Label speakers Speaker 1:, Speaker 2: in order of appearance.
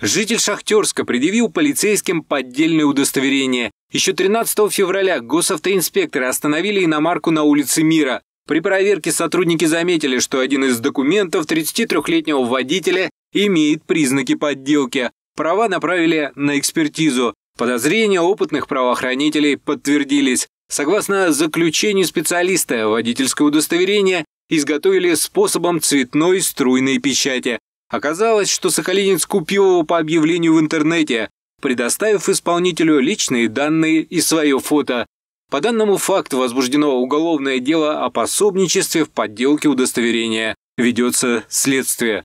Speaker 1: Житель Шахтерска предъявил полицейским поддельное удостоверение. Еще 13 февраля госавтоинспекторы остановили иномарку на улице Мира. При проверке сотрудники заметили, что один из документов 33-летнего водителя имеет признаки подделки. Права направили на экспертизу. Подозрения опытных правоохранителей подтвердились. Согласно заключению специалиста, водительское удостоверение изготовили способом цветной струйной печати. Оказалось, что Сахалинец купил его по объявлению в интернете, предоставив исполнителю личные данные и свое фото. По данному факту возбуждено уголовное дело о пособничестве в подделке удостоверения. Ведется следствие.